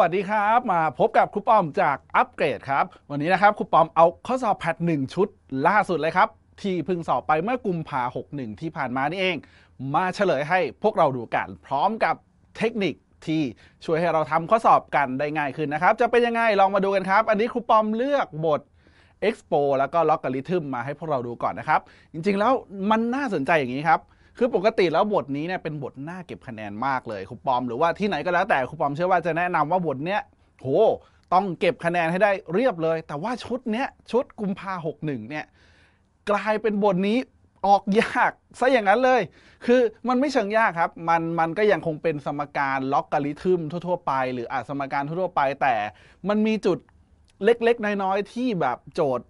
วัสดีครับมาพบกับครูปอมจากอัปเกรดครับ วันนี้นะครับครูปอมเอาข้อสอบแพทหนึ่งชุดล่าสุดเลยครับที่พึ่งสอบไปเมื่อกุมภาหกหนึ่งที่ผ่านมานี่เอง มาเฉลยให้พวกเราดูกัน พร้อมกับเทคนิคที่ช่วยให้เราทำข้อสอบกันได้ง่ายขึ้นนะครับจะเป็นยังไงลองมาดูกันครับ อันนี้ครูปอมเลือกบท Expo แล้วก็ Logarithm มาให้พวกเราดูก่อนนะครับ จริงๆแล้วมันน่าสนใจอย่างนี้ครับคือปกติแล้วบทนี้เนี่ยเป็นบทหน้าเก็บคะแนนมากเลยครูปอมหรือว่าที่ไหนก็แล้วแต่ครูปอมเชื่อว่าจะแนะนำว่าบทเนี้ยโหต้องเก็บคะแนนให้ได้เรียบเลย แต่ว่าชุดเนี้ยชุดกุมภาหกหนึ่งเนี่ย กลายเป็นบทนี้ออกยากซะอย่างนั้นเลย คือมันไม่เชิงยากครับ มันมันก็ยังคงเป็นสมการล็อกกริทึมทั่วๆไป หรืออาจสมการทั่วๆ ไป แต่มันมีจุดเล็กๆน้อยๆ ที่แบบโจทย์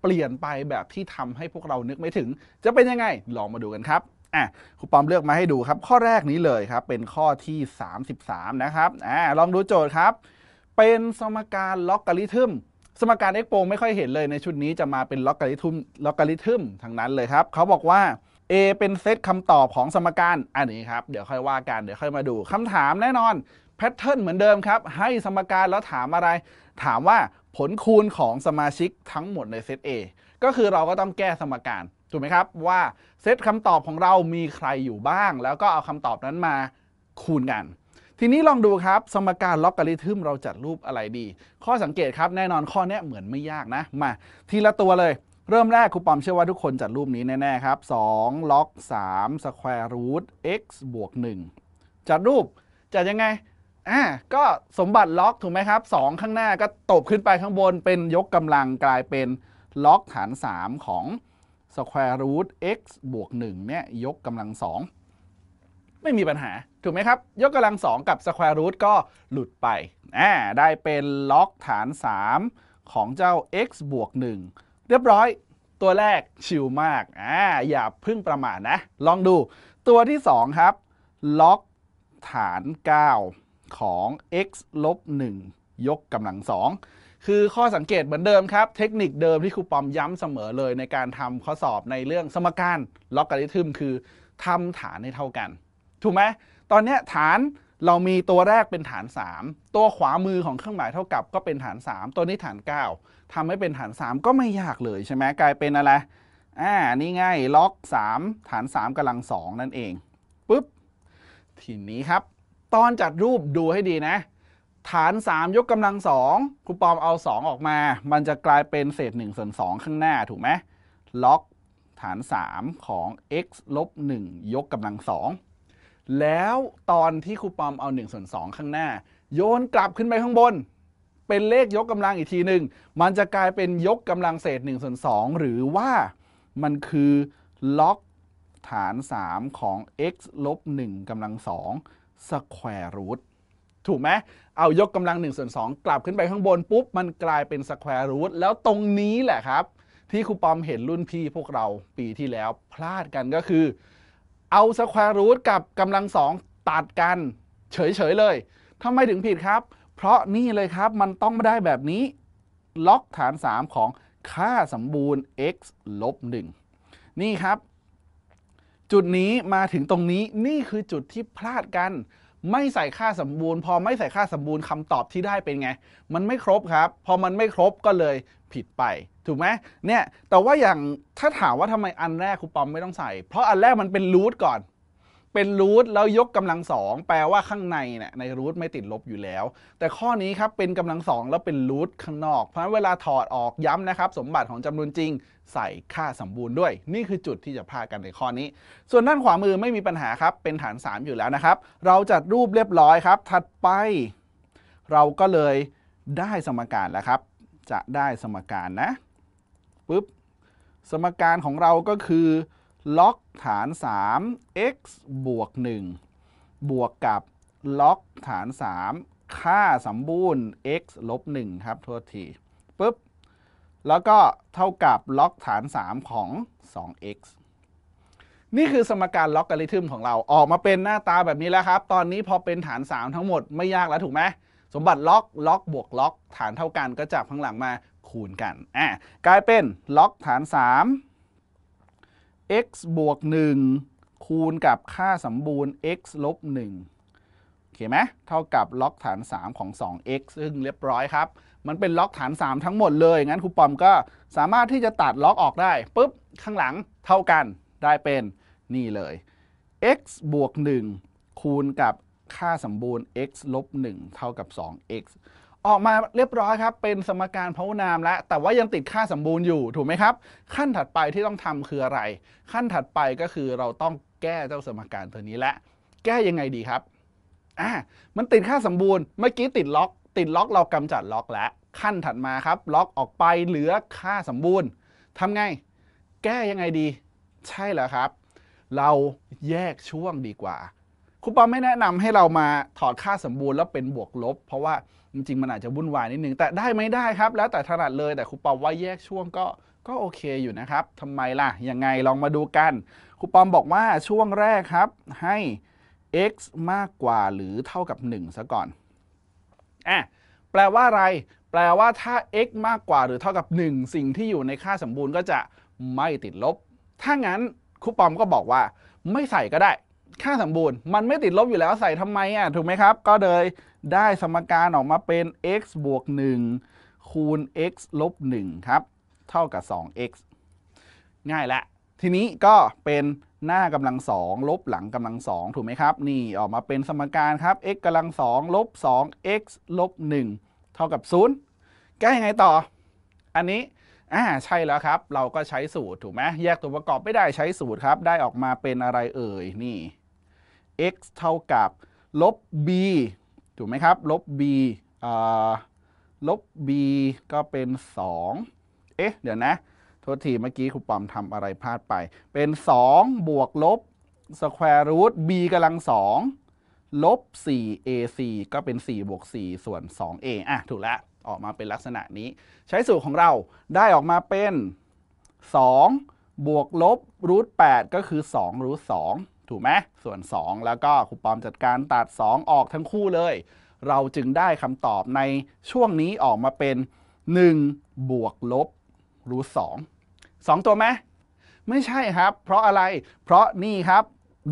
เปลี่ยนไปแบบที่ทำให้พวกเรานึกไม่ถึง จะเป็นยังไง ลองมาดูกันครับอ่ะครูปอมเลือกมาให้ดูครับ ข้อแรกนี้เลยครับเป็นข้อที่ 33 นะครับอ่าลองดูโจทย์ครับ เป็นสมการล็อกกริทึม สมการเอ็กโปไม่ค่อยเห็นเลยในชุดนี้จะมาเป็นล็อกกริทึมล็อกกริทึมทั้งนั้นเลยครับเขาบอกว่า A เป็นเซตคำตอบของสมการอันนี้ครับเดี๋ยวค่อยว่ากันเดี๋ยวค่อยมาดูคำถามแน่นอนแพทเทิร์นเหมือนเดิมครับ ให้สมการแล้วถามอะไร ถามว่าผลคูณของสมาชิกทั้งหมดในเซต A ก็คือเราก็ต้องแก้สมการถูกไหมครับว่าเซตคำตอบของเรามีใครอยู่บ้าง แล้วก็เอาคำตอบนั้นมาคูณกัน ทีนี้ลองดูครับสมการล็อกการิทึมเราจัดรูปอะไรดี ข้อสังเกตครับ แน่นอนข้อนี้เหมือนไม่ยากนะ มาทีละตัวเลยเริ่มแรกครูปอมเชื่อว่าทุกคนจัดรูปนี้แน่ ๆ ครับ2ล็อก3สแควรูท x บวก 1 จัดรูป จัดยังไง อ่าก็สมบัติล็อกถูกไหมครับ2ข้างหน้าก็ตบขึ้นไปข้างบนเป็นยกกำลังกลายเป็นล็อกฐาน3 ของ square root x บวก1เนี่ยยกกำลังสองไม่มีปัญหา ถูกไหมครับ ยกกำลังสองกับสแควร์รูทก็หลุดไปอ่าได้เป็นล็อกฐาน 3 ของเจ้า x บวก 1 เรียบร้อยตัวแรกชิลมากอ่าอย่าพึ่งประมาทนะ ลองดูตัวที่ 2 ครับล็อกฐาน 9 ของ x ลบ1ยกกำลังสองคือข้อสังเกตเหมือนเดิม ครับเทคนิคเดิมที่ครูปอมย้ำเสมอเลยในการทำข้อสอบในเรื่องสมการล็อกกริทึม คือ ทำฐานให้เท่ากันถูกไหมตอนนี้ฐานเรามีตัวแรกเป็นฐาน 3 ตัวขวามือของเครื่องหมายเท่ากับ ก็เป็นฐาน 3 ตัวนี้ฐาน 9 ทำให้เป็นฐาน 3 ก็ไม่ยากเลยใช่ไหมกลายเป็นอะไรอ่านี่ง่ายล็อก3ฐาน3กำลัง2นั่นเองปุ๊บทีนี้ครับ ตอนจัดรูปดูให้ดีนะฐาน 3 ยกกำลังสองครูปอมเอา 2 ออกมา มันจะกลายเป็นเศษ1ส่วน2ข้างหน้าถูกไหมล็อกฐาน 3 ของ x ลบ1ยกกำลังสองแล้วตอนที่ครูปอมเอา1ส่วน2ข้างหน้า โยนกลับขึ้นไปข้างบน เป็นเลขยกกำลังอีกทีหนึ่งมันจะกลายเป็นยกกำลังเศษ1ส่วน2หรือว่ามันคือล็อกฐาน 3 ของ x ลบ1กำลังสองสแควร์รูทถูกไหมเอายกกำลัง1นส่วนสกลับขึ้นไปข้างบนปุ๊บ มันกลายเป็นสแควร์รูทแล้วตรงนี้แหละครับ ที่ครูปอมเห็นรุ่นพี่พวกเราปีที่แล้วพลาดกันก็คือ เอาสแควร์รูทกับกำลังสองตัดกัน เฉยๆเลยทำไมถึงผิดครับ เพราะนี่เลยครับมันต้องไม่ได้แบบนี้ล็อกฐาน 3 ของค่าสมบูรณ์ x ลบ1นี่ครับ จุดนี้มาถึงตรงนี้นี่คือจุดที่พลาดกันไม่ใส่ค่าสมบูรณ์พอไม่ใส่ค่าสมบูรณ์คำตอบที่ได้เป็นไง มันไม่ครบครับ พอมันไม่ครบก็เลยผิดไป ถูกไหมเนี่ย แต่ว่าอย่างถ้าถามว่าทำไมอันแรกครูปอมไม่ต้องใส่ เพราะอันแรกมันเป็นรูทก่อนเป็นรูทแล้วยกกำลังสองแปลว่าข้างในเนี่ยในรูทไม่ติดลบอยู่แล้ว แต่ข้อนี้ครับเป็นกำลังสองแล้วเป็นรูทข้างนอก เพราะฉะนั้นเวลาถอดออกย้ำนะครับ สมบัติของจำนวนจริง ใส่ค่าสมบูรณ์ด้วย นี่คือจุดที่จะพลาดกันในข้อนี้ ส่วนด้านขวามือไม่มีปัญหาครับเป็นฐาน 3 อยู่แล้วนะครับ เราจัดรูปเรียบร้อยครับ ถัดไป เราก็เลยได้สมการแล้วครับ จะได้สมการนะปุ๊บสมการของเราก็คือล็อกฐาน 3 x บวก 1บวกกับล็อกฐาน 3 ค่าสมบูรณ์ x ลบ 1 ครับโทษทีปุ๊บแล้วก็เท่ากับล็อกฐาน 3 ของ 2x นี่คือสมการล็อกกริทึมของเราออกมาเป็นหน้าตาแบบนี้แล้วครับ ตอนนี้พอเป็นฐาน 3 ทั้งหมดไม่ยากแล้วถูกไหมสมบัติล็อกล็อกบวกล็อกฐานเท่ากันก็จากข้างหลังมาคูณกันอ่ะกลายเป็นล็อกฐาน 3 x บวก 1 คูณ กับ ค่าสมบูรณ์ x ลบ1โอเคไหมเท่า กับ ล็อกฐาน 3 ของ 2x ซึ่งเรียบร้อยครับ มันเป็นล็อกฐาน 3 ทั้งหมดเลย งั้น ครู ปอม ก็ สามารถที่จะตัด ล็อกออกได้ปุ๊บ ข้างหลัง เท่ากัน ได้เป็นนี่เลย x บวก1คูณ กับ ค่าสมบูรณ์ x ลบ 1 เท่ากับ 2x ออกมาเรียบร้อยครับเป็นสมการพหุนามแล้วแต่ว่ายังติดค่าสมบูรณ์อยู่ถูกไหมครับ ขั้นถัดไปที่ต้องทำคืออะไร ขั้นถัดไปก็คือเราต้องแก้เจ้าสมการตัวนี้และแก้ยังไงดีครับอ่ามันติดค่าสมบูรณ์ เมื่อกี้ติดล็อก ติดล็อกเรากำจัดล็อกแล้วขั้นถัดมาครับล็อกออกไปเหลือค่าสมบูรณ์ทำไงแก้ยังไงดี ใช่แล้วครับ เราแยกช่วงดีกว่าคุณปอมไม่แนะนำให้เรามาถอดค่าสมบูรณ์แล้วเป็นบวกลบ เพราะว่าจริงๆมันอาจจะวุ่นวายนิดนึง แต่ได้ไม่ได้ครับ แล้วแต่ถนัดเลยแต่คุณปอมว่าแยกช่วงก็ก็โอเคอยู่นะครับทำไมล่ะ ยังไงลองมาดูกันคุณปอมบอกว่าช่วงแรกครับให้ x มากกว่าหรือเท่ากับ 1 ซะก่อนอ่ะแปลว่าอะไร แปลว่าถ้า x มากกว่าหรือเท่ากับ 1 สิ่งที่อยู่ในค่าสมบูรณ์ก็จะไม่ติดลบ ถ้างั้นครูปอมก็บอกว่า ไม่ใส่ก็ได้ค่าสมบูรณ์มันไม่ติดลบอยู่แล้วใส่ทำไมอ่ะถูกไหมครับ ก็เลยได้สมการออกมาเป็น x บวก1คูณ x ลบ1ครับ เท่ากับ 2x ง่ายละ ทีนี้ก็เป็นหน้ากำลังสองลบหลังกำลังสองถูกไหมครับ นี่ออกมาเป็นสมการครับ x กำลังสองลบ 2x ลบ1เท่ากับ0แก้ยังไงต่อ อันนี้อ่าใช่แล้วครับเราก็ใช้สูตรถูกไหมแยกตัวประกอบไม่ได้ใช้สูตรครับ ได้ออกมาเป็นอะไรเอ่ยนี่ x เท่ากับ ลบ b ถูกไหมครับลบ b ลบ b ก็เป็น 2 เอ๊ะ เดี๋ยวนะ โทษทีเมื่อกี้ครูปอมทำอะไรพลาดไป เป็น 2 บวกลบสแควร์รูท b กำลัง 2 ลบ 4ac ก็เป็น 4 บวก 4 ส่วน 2a อ่ะ ถูกแล้วออกมาเป็นลักษณะนี้ ใช้สูตรของเราได้ออกมาเป็น 2 บวกลบรูท8ก็คือ2รูท2ถูกไหมส่วน 2 แล้วก็ครูปอมจัดการตัด 2 ออกทั้งคู่เลย เราจึงได้คำตอบในช่วงนี้ออกมาเป็น 1 บวกลบรูทสองสองตัวไหมไม่ใช่ครับ เพราะอะไรเพราะนี่ครับ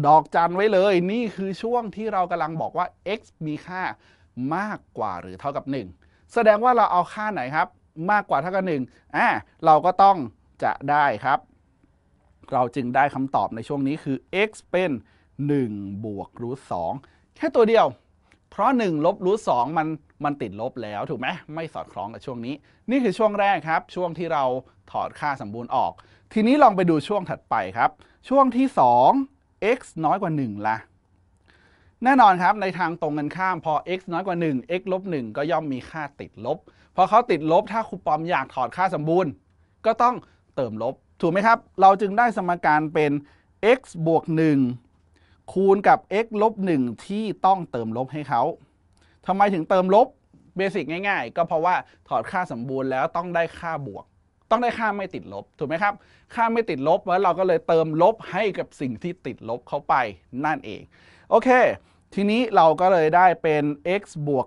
ดอกจันไว้เลยนี่คือช่วงที่เรากำลังบอกว่า x มีค่า มากกว่าหรือเท่ากับ 1 แสดงว่าเราเอาค่าไหนครับ มากกว่าเท่ากับ1อ่าเราก็ต้องจะได้ครับเราจึงได้คำตอบในช่วงนี้คือ x เป็น 1 บวกรูทสแค่ตัวเดียว เพราะ 1 ลบรูทสมันมันติดลบแล้วถูกไหมไม่สอดคล้องกับช่วงนี้ นี่คือช่วงแรกครับ ช่วงที่เราถอดค่าสมบูรณ์ออก ทีนี้ลองไปดูช่วงถัดไปครับ ช่วงที่ 2 x น้อยกว่า 1 ละ แน่นอนครับในทางตรงกันข้าม พอ x น้อยกว่า 1 x ลบ 1 ก็ย่อมมีค่าติดลบพอเขาติดลบ ถ้าครูปอมอยากถอดค่าสมบูรณ์ ก็ต้องเติมลบถูกไหมครับ เราจึงได้สมการเป็น x บวก 1 คูณกับ x ลบ 1 ที่ต้องเติมลบให้เขาทำไมถึงเติมลบ เบสิกง่ายๆ ก็เพราะว่าถอดค่าสมบูรณ์แล้วต้องได้ค่าบวก ต้องได้ค่าไม่ติดลบ ถูกไหมครับ ค่าไม่ติดลบแล้วเราก็เลยเติมลบให้กับสิ่งที่ติดลบเข้าไปนั่นเอง โอเค ทีนี้เราก็เลยได้เป็น x บวก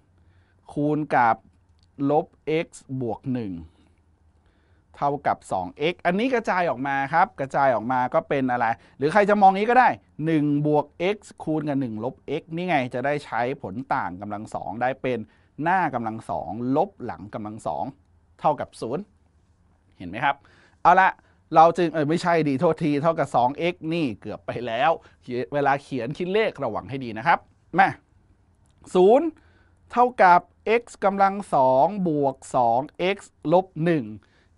1 คูณกับ ลบ x บวก 1เท่ากับ 2x อันนี้กระจายออกมาครับ กระจายออกมาก็เป็นอะไร หรือใครจะมองนี้ก็ได้ 1 บวก x คูณกับ 1 ลบ x นี่ไง จะได้ใช้ผลต่างกำลังสองได้เป็นหน้ากำลังสองลบหลังกำลังสองเท่ากับ 0 เห็นไหมครับ เอาละเราจึงเออไม่ใช่ดี โทษที เท่ากับ 2x นี่เกือบไปแล้ว เวลาเขียนคิดเลขระวังให้ดีนะครับมา0เท่ากับ x กำลัง2บวก 2x ลบ 1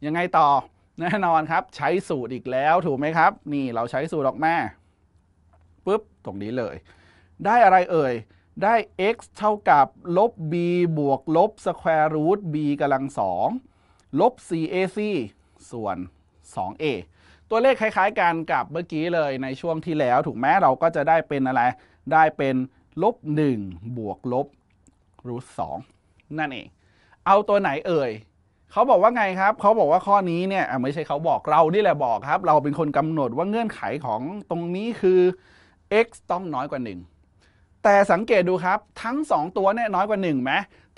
ยังไงต่อ แน่นอนครับ ใช้สูตรอีกแล้วถูกไหมครับนี่เราใช้สูตรออกมาปุ๊บ ตรงนี้เลย ได้อะไรเอ่ย ได้ x เท่ากับ ลบ b บวกลบ square root b กำลังสองลบ cac ส่วน 2a ตัวเลขคล้ายๆกันกับเมื่อกี้เลยในช่วงที่แล้วถูกไหมเราก็จะได้เป็นอะไร ได้เป็น ลบ 1 บวกลบรูทสนั่นเอง เอาตัวไหนเอ่ยเขาบอกว่าไงครับ เขาบอกว่าข้อนี้เนี่ยไม่ใช่เขาบอกเรานี่แหละบอกครับ เราเป็นคนกำหนดว่าเงื่อนไขของตรงนี้คือ x ต้องน้อยกว่า 1 แต่สังเกตดูครับ ทั้ง 2 ตัวเนี่ยน้อยกว่า1ไหม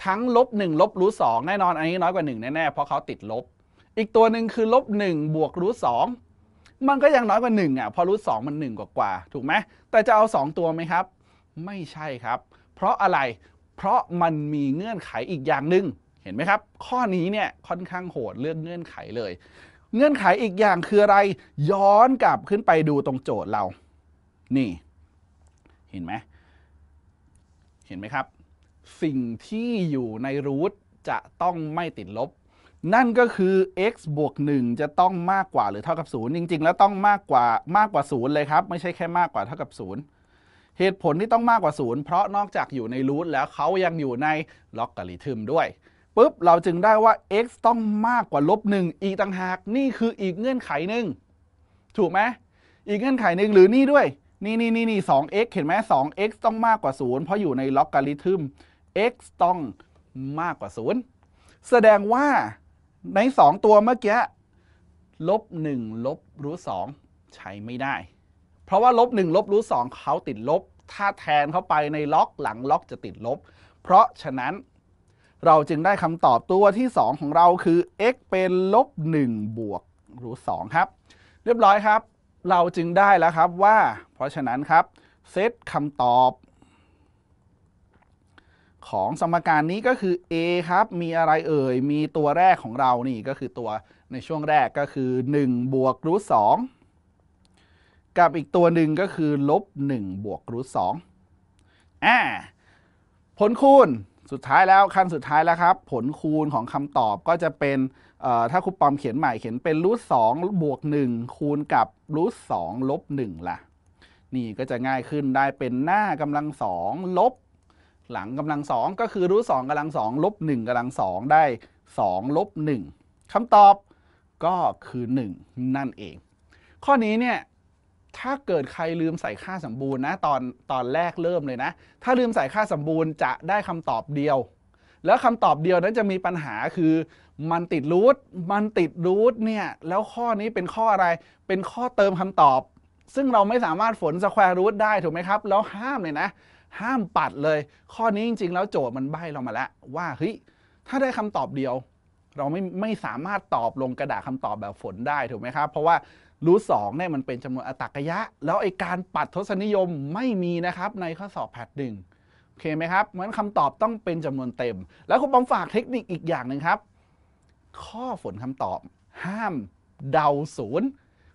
ทั้งลบหลบรูทสแน่นอน อันนี้น้อยกว่า 1 แน่ ๆ เพราะเขาติดลบ อีกตัวหนึ่งคือลบหบวกรูทสมันก็ยังน้อยกว่า1อ่ะ เพราะรูทสมัน 1 กว่ากว่าถูกไหมแต่จะเอา2 ตัวไหมครับ ไม่ใช่ครับ เพราะอะไร เพราะมันมีเงื่อนไขอีกอย่างหนึ่งเห็นไหมครับ ข้อนี้เนี่ยค่อนข้างโหดเรื่องเงื่อนไขเลย เงื่อนไขอีกอย่างคืออะไร ย้อนกลับขึ้นไปดูตรงโจทย์เรา นี่ เห็นไหม เห็นไหมครับ สิ่งที่อยู่ในรูทจะต้องไม่ติดลบ นั่นก็คือ x บวก1จะต้องมากกว่าหรือเท่ากับ0จริง ๆ แล้วต้องมากกว่ามากกว่า0เลยครับ ไม่ใช่แค่มากกว่าเท่ากับ 0 เหตุผลที่ต้องมากกว่า 0 เพราะนอกจากอยู่ในรูทแล้วเขายังอยู่ในล็อกการิทึมด้วยปุ๊บเราจึงได้ว่า x ต้องมากกว่าลบหนึ่งอีกต่างหากนี่คืออีกเงื่อนไขหนึ่งถูกไหมอีกเงื่อนไขหนึ่งหรือนี่ด้วยนี่นี่นี่นี่สอง x เห็นไหมสอง x ต้องมากกว่าศูนย์เพราะอยู่ใน ล็อการิทึม x ต้องมากกว่าศูนย์แสดงว่าใน 2 ตัวเมื่อกี้ลบ1ลบรูทสใช้ไม่ได้ เพราะว่าลบ1ลบรูทสเขาติดลบ ถ้าแทนเข้าไปในล็อกหลังล็อกจะติดลบ เพราะฉะนั้นเราจึงได้คำตอบตัวที่ 2 ของเราคือ x เป็นลบ 1 บวกรูทสครับ เรียบร้อยครับ เราจึงได้แล้วครับว่า เพราะฉะนั้นครับเซตคำตอบ ของสมการนี้ก็คือ A ครับ มีอะไรเอ่ย มีตัวแรกของเรานี่ก็คือตัวในช่วงแรกก็คือ 1 บวกรูทสกับอีกตัวหนึ่งก็คือลบ1บวกรูทสองอ่าผลคูณสุดท้ายแล้วขั้นสุดท้ายแล้วครับ ผลคูณของคำตอบก็จะเป็นถ้าครูปอมเขียนใหม่เขียนเป็นรูทสองบวกหนึ่งคูณกับรูทสองลบหนึ่งล่ะ นี่ก็จะง่ายขึ้นได้เป็นหน้ากำลังสองลบหลังกำลังสองก็คือรูทสองกำลังสองลบหนึ่งกำลังสองได้สองลบหนึ่งคำตอบก็คือหนึ่งนั่นเอง ข้อนี้เนี่ยถ้าเกิดใครลืมใส่ค่าสมบูรณ์นะตอนตอนแรกเริ่มเลยนะ ถ้าลืมใส่ค่าสมบูรณ์จะได้คำตอบเดียว แล้วคำตอบเดียวนั้นจะมีปัญหาคือมันติดรูทมันติดรูทเนี่ยแล้วข้อนี้เป็นข้ออะไรเป็นข้อเติมคำตอบ ซึ่งเราไม่สามารถฝนสแควร์รูทได้ถูกไหมครับ แล้วห้ามเลยนะ ห้ามปัดเลย ข้อนี้จริงๆแล้วโจทย์มันใบ้เรามาแล้ว ว่าเฮ้ยถ้าได้คำตอบเดียวเราไม่ไม่สามารถตอบลงกระดาษคำตอบแบบฝนได้ถูกไหมครับ เพราะว่ารู้สองเนี่ยมันเป็นจำนวนอัตรกยะ แล้วไอการปัดทศนิยมไม่มีนะครับในข้อสอบแพทหนึ่งโอเคไหมครับมั้นคำตอบต้องเป็นจำนวนเต็ม แล้วคุณปองฝากเทคนิคอีกอย่างหนึ่งครับ ข้อฝนคำตอบ ห้ามเดาศูนย์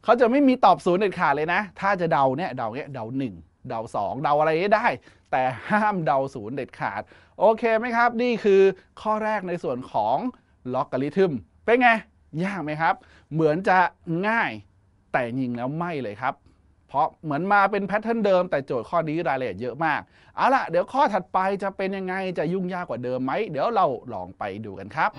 เขาจะไม่มีตอบศูนย์เด็ดขาดเลยนะ ถ้าจะเดาเนี่ยเดาเนี่ยเดาหนึ่งเดาสองเดาอะไรได้แต่ห้ามเดาศูนย์เด็ดขาดโอเคไหมครับนี่คือข้อแรกในส่วนของล็อกกริทึมเป็นไง ยากไหมครับ เหมือนจะง่ายแต่ยิงแล้วไม่เลยครับ เพราะเหมือนมาเป็นแพทเทิร์นเดิม แต่โจทย์ข้อนี้รายละเอียดเยอะมากเอาล่ะ เดี๋ยวข้อถัดไปจะเป็นยังไงจะยุ่งยากกว่าเดิมไหม เดี๋ยวเราลองไปดูกันครับ